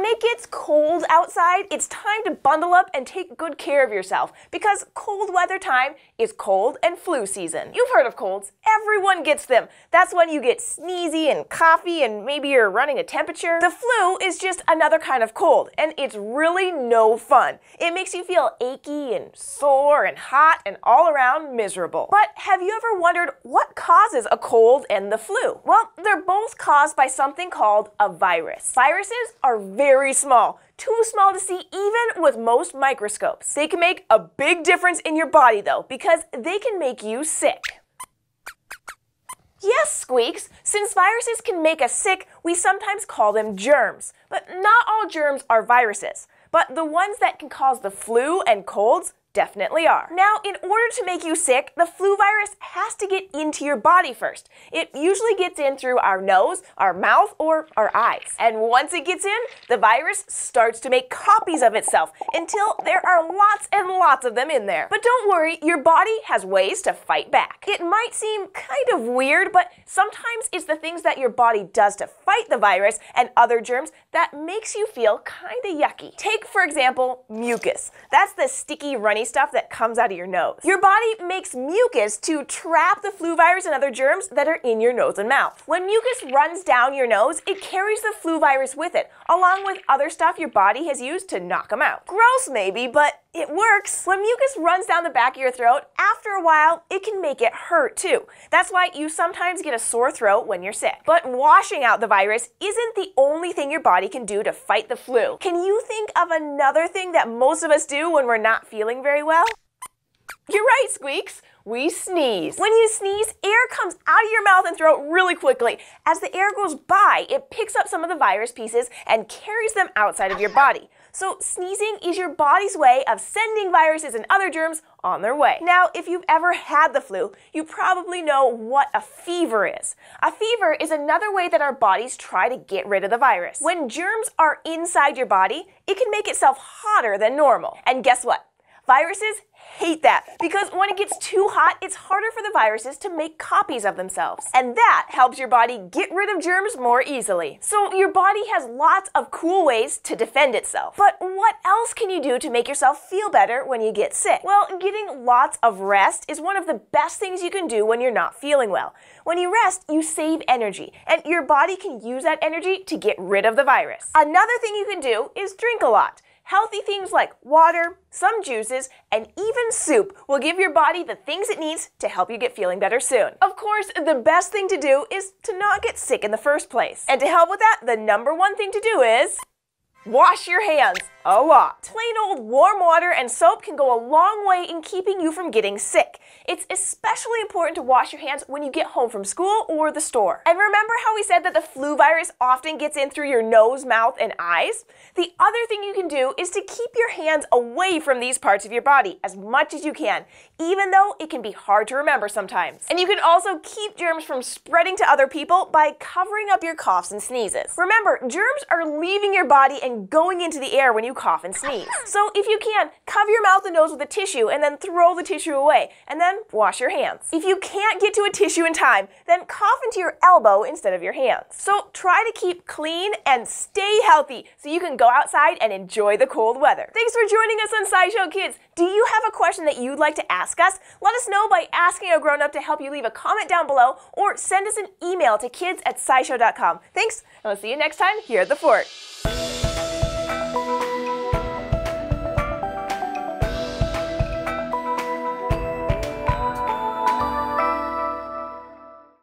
when it gets cold outside, it's time to bundle up and take good care of yourself because cold weather time is cold and flu season. You've heard of colds, everyone gets them. That's when you get sneezy and coughy and maybe you're running a temperature. The flu is just another kind of cold and it's really no fun. It makes you feel achy and sore and hot and all around miserable. But have you ever wondered what causes a cold and the flu? Well, they're both caused by something called a virus. Viruses are very very small, too small to see even with most microscopes. They can make a big difference in your body though, because they can make you sick. Yes, squeaks. Since viruses can make us sick, we sometimes call them germs. But not all germs are viruses. But the ones that can cause the flu and colds, definitely are. Now, in order to make you sick, the flu virus has to get into your body first. It usually gets in through our nose, our mouth, or our eyes. And once it gets in, the virus starts to make copies of itself until there are lots and lots of them in there. But don't worry, your body has ways to fight back. It might seem kind of weird, but sometimes it's the things that your body does to fight the virus and other germs that makes you feel kind of yucky. Take, for example, mucus. That's the sticky, runny stuff that comes out of your nose. Your body makes mucus to trap the flu virus and other germs that are in your nose and mouth. When mucus runs down your nose, it carries the flu virus with it, along with other stuff your body has used to knock them out. Gross, maybe, but it works. When mucus runs down the back of your throat, after a while, it can make it hurt too. That's why you sometimes get a sore throat when you're sick. But washing out the virus isn't the only thing your body can do to fight the flu. Can you think of another thing that most of us do when we're not feeling very well? You're right, Squeaks. We sneeze. When you sneeze, air comes out of your mouth and throat really quickly. As the air goes by, it picks up some of the virus pieces and carries them outside of your body. So sneezing is your body's way of sending viruses and other germs on their way. Now, if you've ever had the flu, you probably know what a fever is. A fever is another way that our bodies try to get rid of the virus. When germs are inside your body, it can make itself hotter than normal. And guess what? Viruses hate that because when it gets too hot, it's harder for the viruses to make copies of themselves. And that helps your body get rid of germs more easily. So your body has lots of cool ways to defend itself. But what else can you do to make yourself feel better when you get sick? Well, getting lots of rest is one of the best things you can do when you're not feeling well. When you rest, you save energy, and your body can use that energy to get rid of the virus. Another thing you can do is drink a lot. Healthy things like water, some juices, and even soup will give your body the things it needs to help you get feeling better soon. Of course, the best thing to do is to not get sick in the first place. And to help with that, the number one thing to do is wash your hands. A lot. Plain old warm water and soap can go a long way in keeping you from getting sick. It's especially important to wash your hands when you get home from school or the store. And remember how we said that the flu virus often gets in through your nose, mouth, and eyes? The other thing you can do is to keep your hands away from these parts of your body as much as you can, even though it can be hard to remember sometimes. And you can also keep germs from spreading to other people by covering up your coughs and sneezes. Remember, germs are leaving your body and going into the air when you cough and sneeze. So if you can, cover your mouth and nose with a tissue and then throw the tissue away, and then wash your hands. If you can't get to a tissue in time, then cough into your elbow instead of your hands. So try to keep clean and stay healthy so you can go outside and enjoy the cold weather. Thanks for joining us on SciShow Kids. Do you have a question that you'd like to ask us? Let us know by asking a grown-up to help you leave a comment down below or send us an email to kids at scishow.com. Thanks, and we'll see you next time here at the Fort.